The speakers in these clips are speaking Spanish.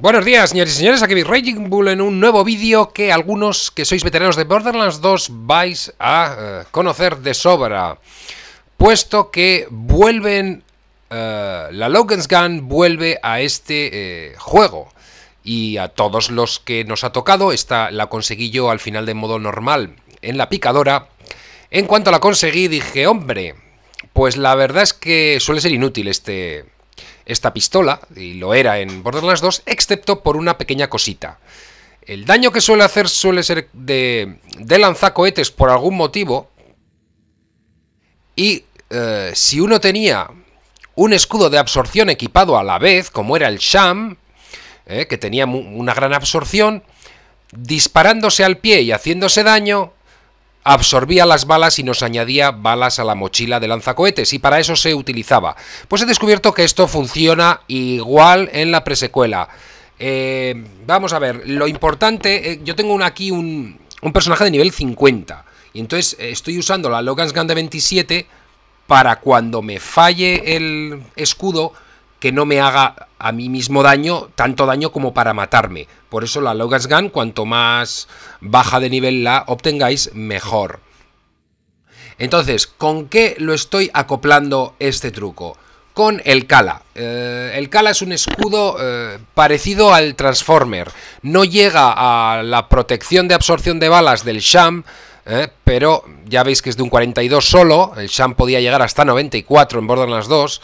Buenos días, señores y señores, aquí vi Raging Bull en un nuevo vídeo que algunos que sois veteranos de Borderlands 2 vais a eh, conocer de sobra. Puesto que vuelven, eh, la Logan's Gun vuelve a este eh, juego. Y a todos los que nos ha tocado, esta la conseguí yo al final de modo normal en la picadora. En cuanto la conseguí dije, hombre, pues la verdad es que suele ser inútil este esta pistola, y lo era en Borderlands 2, excepto por una pequeña cosita. El daño que suele hacer suele ser de, de lanzacohetes por algún motivo. Y eh, si uno tenía un escudo de absorción equipado a la vez, como era el Sham, eh, que tenía una gran absorción, disparándose al pie y haciéndose daño, absorbía las balas y nos añadía balas a la mochila de lanzacohetes y para eso se utilizaba. Pues he descubierto que esto funciona igual en la presecuela. Eh, vamos a ver, lo importante, eh, yo tengo aquí un, un, personaje de nivel 50 y entonces eh, estoy usando la Logan's Gun de 27 para cuando me falle el escudo que no me haga a mí mismo daño, tanto daño como para matarme. Por eso la Logas Gun, cuanto más baja de nivel la obtengáis, mejor. Entonces, ¿con qué lo estoy acoplando este truco? Con el Kala. Eh, el Kala es un escudo eh, parecido al Transformer. No llega a la protección de absorción de balas del Sham, eh, pero ya veis que es de un 42 solo. El Sham podía llegar hasta 94 en Borderlands 2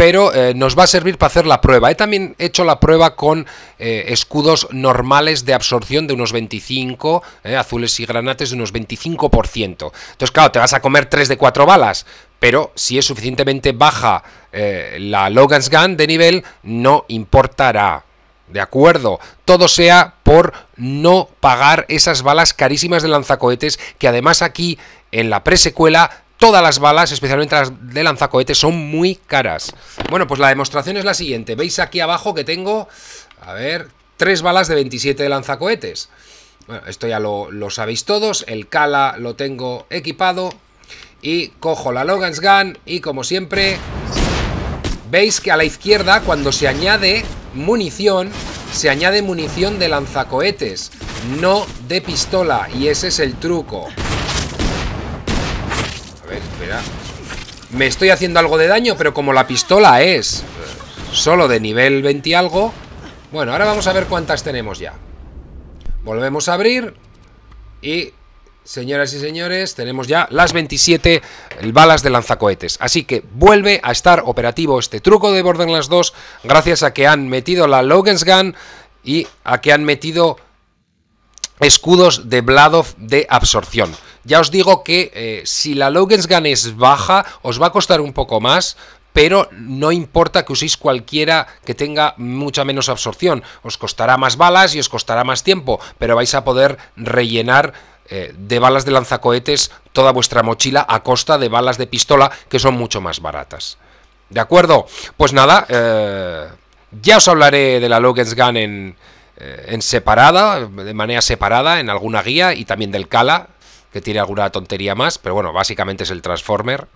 pero eh, nos va a servir para hacer la prueba. He también hecho la prueba con eh, escudos normales de absorción de unos 25, eh, azules y granates de unos 25%. Entonces, claro, te vas a comer 3 de 4 balas, pero si es suficientemente baja la Logan's Gun de nivel, no importará. ¿De acuerdo? Todo sea por no pagar esas balas carísimas de lanzacohetes que además aquí en la presecuela todas las balas, especialmente las de lanzacohetes, son muy caras. Bueno, pues la demostración es la siguiente. Veis aquí abajo que tengo, a ver, tres balas de 27 de lanzacohetes. Bueno, esto ya lo, lo sabéis todos. El Kala lo tengo equipado. Y cojo la Logan's Gun y como siempre... Veis que a la izquierda, cuando se añade munición, se añade munición de lanzacohetes, no de pistola. Y ese es el truco. Me estoy haciendo algo de daño, pero como la pistola es solo de nivel 20 y algo... Bueno, ahora vamos a ver cuántas tenemos ya. Volvemos a abrir y, señoras y señores, tenemos ya las 27 balas de lanzacohetes. Así que vuelve a estar operativo este truco de Borderlands 2 gracias a que han metido la Logan's Gun y a que han metido escudos de Bladov de absorción ya os digo que eh, si la Logan's Gun es baja, os va a costar un poco más, pero no importa que uséis cualquiera que tenga mucha menos absorción. Os costará más balas y os costará más tiempo, pero vais a poder rellenar eh, de balas de lanzacohetes toda vuestra mochila a costa de balas de pistola que son mucho más baratas. ¿De acuerdo? Pues nada, eh, ya os hablaré de la Logan's Gun en, en separada, de manera separada, en alguna guía y también del Kala, que tiene alguna tontería más, pero bueno, básicamente es el Transformer.